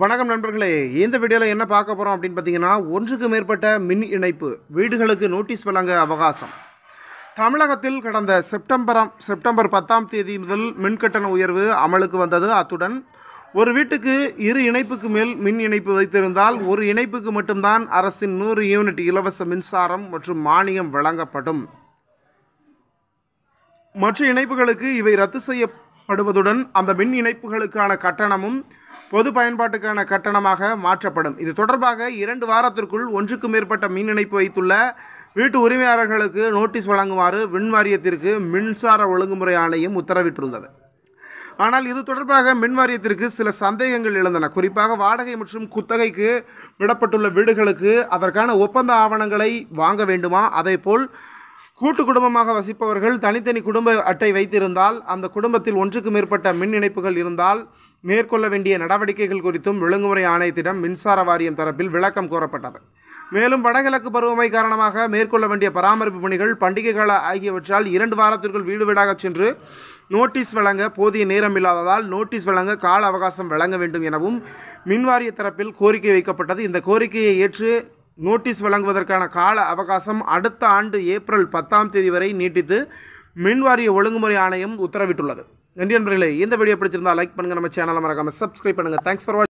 வணக்கம் நண்பர்களே இந்த வீடியோவில் என்ன பார்க்க போகிறோம் அப்படின்னு பார்த்தீங்கன்னா ஒன்றுக்கு மேற்பட்ட மின் இணைப்பு வீடுகளுக்கு நோட்டீஸ் வழங்க அவகாசம் தமிழகத்தில் கடந்த செப்டம்பராம் செப்டம்பர் பத்தாம் தேதி முதல் மின்கட்டண உயர்வு அமலுக்கு வந்தது அத்துடன் ஒரு வீட்டுக்கு இரு இணைப்புக்கு மேல் மின் இணைப்பு வைத்திருந்தால் ஒரு இணைப்புக்கு மட்டும்தான் அரசின் நூறு யூனிட் இலவச மின்சாரம் மற்றும் மானியம் வழங்கப்படும் மற்ற இணைப்புகளுக்கு இவை ரத்து செய்யப்படுவதுடன் அந்த மின் இணைப்புகளுக்கான கட்டணமும் பொது பயன்பாட்டுக்கான கட்டணமாக மாற்றப்படும் இது தொடர்பாக இரண்டு வாரத்திற்குள் ஒன்றுக்கு மேற்பட்ட மின் இணைப்பு வைத்துள்ள வீட்டு உரிமையாளர்களுக்கு நோட்டீஸ் வழங்குமாறு மின் வாரியத்திற்கு மின்சார ஒழுங்குமுறை ஆணையம் உத்தரவிட்டிருந்தது ஆனால் இது தொடர்பாக மின் வாரியத்திற்கு சில சந்தேகங்கள் எழுந்தன குறிப்பாக வாடகை மற்றும் குத்தகைக்கு விடப்பட்டுள்ள வீடுகளுக்கு அதற்கான ஒப்பந்த ஆவணங்களை வாங்க வேண்டுமா போல் கூட்டு குடும்பமாக வசிப்பவர்கள் தனித்தனி குடும்ப அட்டை வைத்திருந்தால் அந்த குடும்பத்தில் ஒன்றுக்கு மேற்பட்ட மின் இணைப்புகள் இருந்தால் மேற்கொள்ள வேண்டிய நடவடிக்கைகள் குறித்தும் ஒழுங்குமுறை ஆணையத்திடம் மின்சார வாரியம் தரப்பில் விளக்கம் கோரப்பட்டது மேலும் வடகிழக்கு பருவமை காரணமாக மேற்கொள்ள வேண்டிய பராமரிப்பு பணிகள் பண்டிகை கால ஆகியவற்றால் இரண்டு வாரத்திற்குள் வீடு வீடாக சென்று நோட்டீஸ் வழங்க போதிய நேரம் இல்லாததால் நோட்டீஸ் வழங்க கால அவகாசம் வழங்க வேண்டும் எனவும் மின்வாரிய தரப்பில் கோரிக்கை வைக்கப்பட்டது இந்த கோரிக்கையை ஏற்று நோட்டீஸ் வழங்குவதற்கான கால அவகாசம் அடுத்த ஆண்டு ஏப்ரல் பத்தாம் தேதி வரை நீட்டித்து மின்வாரிய ஒழுங்குமுறை ஆணையம் உத்தரவிட்டுள்ளது நன்றி நண்பர்களே இந்த வீடியோ பிடிச்சிருந்தால் லைக் பண்ணுங்கள் நம்ம சேனலை மறக்காமல் சப்ஸ்கிரைப் பண்ணுங்கள் தேங்க்ஸ் ஃபார் வாட்சிங்